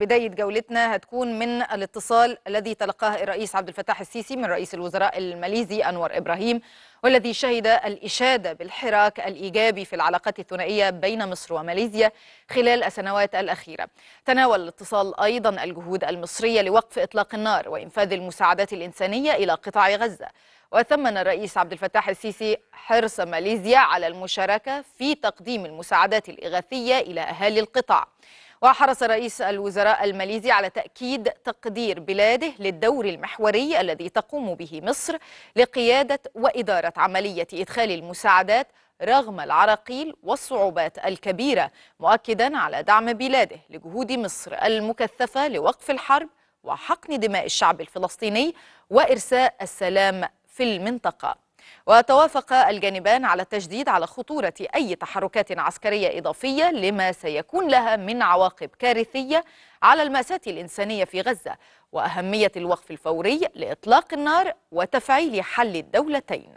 بداية جولتنا هتكون من الاتصال الذي تلقاه الرئيس عبد الفتاح السيسي من رئيس الوزراء الماليزي أنور إبراهيم والذي شهد الإشادة بالحراك الإيجابي في العلاقات الثنائية بين مصر وماليزيا خلال السنوات الأخيرة تناول الاتصال أيضا الجهود المصرية لوقف إطلاق النار وإنفاذ المساعدات الإنسانية إلى قطاع غزة وثمن الرئيس عبد الفتاح السيسي حرص ماليزيا على المشاركة في تقديم المساعدات الإغاثية إلى أهالي القطاع وحرص رئيس الوزراء الماليزي على تأكيد تقدير بلاده للدور المحوري الذي تقوم به مصر لقيادة وإدارة عملية إدخال المساعدات رغم العراقيل والصعوبات الكبيرة مؤكدا على دعم بلاده لجهود مصر المكثفة لوقف الحرب وحقن دماء الشعب الفلسطيني وإرساء السلام في المنطقة وتوافق الجانبان على التشديد على خطورة أي تحركات عسكرية إضافية لما سيكون لها من عواقب كارثية على المأساة الإنسانية في غزة وأهمية الوقف الفوري لإطلاق النار وتفعيل حل الدولتين